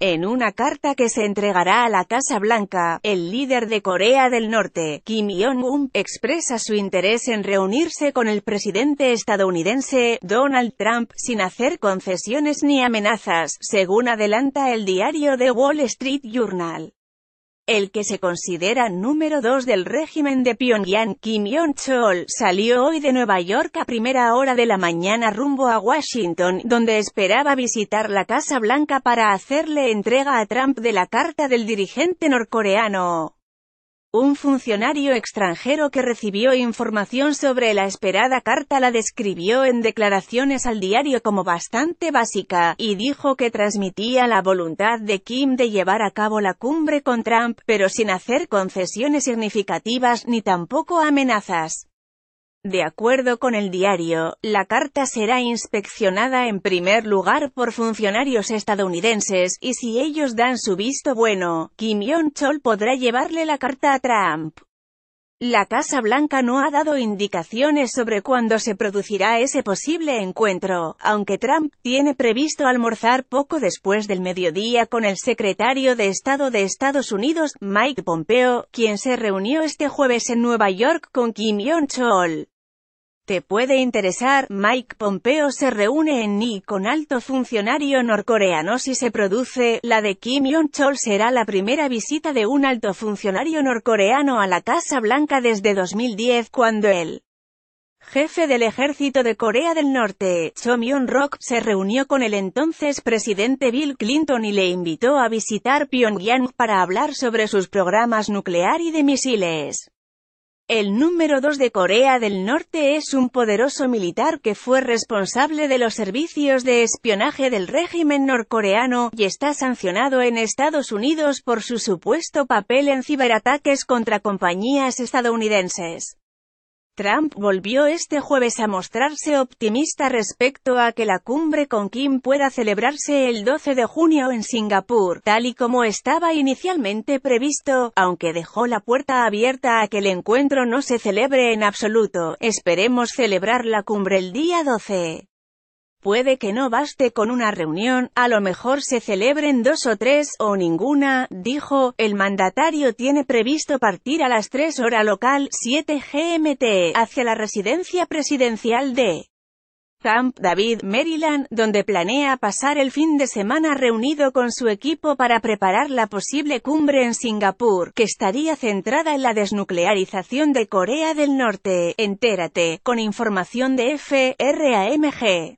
En una carta que se entregará a la Casa Blanca, el líder de Corea del Norte, Kim Jong-un, expresa su interés en reunirse con el presidente estadounidense, Donald Trump, sin hacer concesiones ni amenazas, según adelanta el diario The Wall Street Journal el que se considera número dos del régimen de Pyongyang, Kim Jong-chol, salió hoy de Nueva York a primera hora de la mañana rumbo a Washington, donde esperaba visitar la Casa Blanca para hacerle entrega a Trump de la carta del dirigente norcoreano. Un funcionario extranjero que recibió información sobre la esperada carta la describió en declaraciones al diario como bastante básica, y dijo que transmitía la voluntad de Kim de llevar a cabo la cumbre con Trump, pero sin hacer concesiones significativas ni tampoco amenazas. De acuerdo con el diario, la carta será inspeccionada en primer lugar por funcionarios estadounidenses, y si ellos dan su visto bueno, Kim Jong-chol podrá llevarle la carta a Trump. La Casa Blanca no ha dado indicaciones sobre cuándo se producirá ese posible encuentro, aunque Trump tiene previsto almorzar poco después del mediodía con el secretario de Estado de Estados Unidos, Mike Pompeo, quien se reunió este jueves en Nueva York con Kim Jong-chol. Te puede interesar, Mike Pompeo se reúne en Ni con alto funcionario norcoreano si se produce, la de Kim Jong-chol será la primera visita de un alto funcionario norcoreano a la Casa Blanca desde 2010 cuando el jefe del ejército de Corea del Norte, Cho Myung-rok, se reunió con el entonces presidente Bill Clinton y le invitó a visitar Pyongyang para hablar sobre sus programas nuclear y de misiles. El número dos de Corea del Norte es un poderoso militar que fue responsable de los servicios de espionaje del régimen norcoreano, y está sancionado en Estados Unidos por su supuesto papel en ciberataques contra compañías estadounidenses. Trump volvió este jueves a mostrarse optimista respecto a que la cumbre con Kim pueda celebrarse el 12 de junio en Singapur, tal y como estaba inicialmente previsto, aunque dejó la puerta abierta a que el encuentro no se celebre en absoluto. Esperemos celebrar la cumbre el día 12. Puede que no baste con una reunión, a lo mejor se celebren dos o tres, o ninguna, dijo, el mandatario tiene previsto partir a las 3 hora local, 7 GMT, hacia la residencia presidencial de Camp David, Maryland, donde planea pasar el fin de semana reunido con su equipo para preparar la posible cumbre en Singapur, que estaría centrada en la desnuclearización de Corea del Norte. Entérate, con información de FRAMG.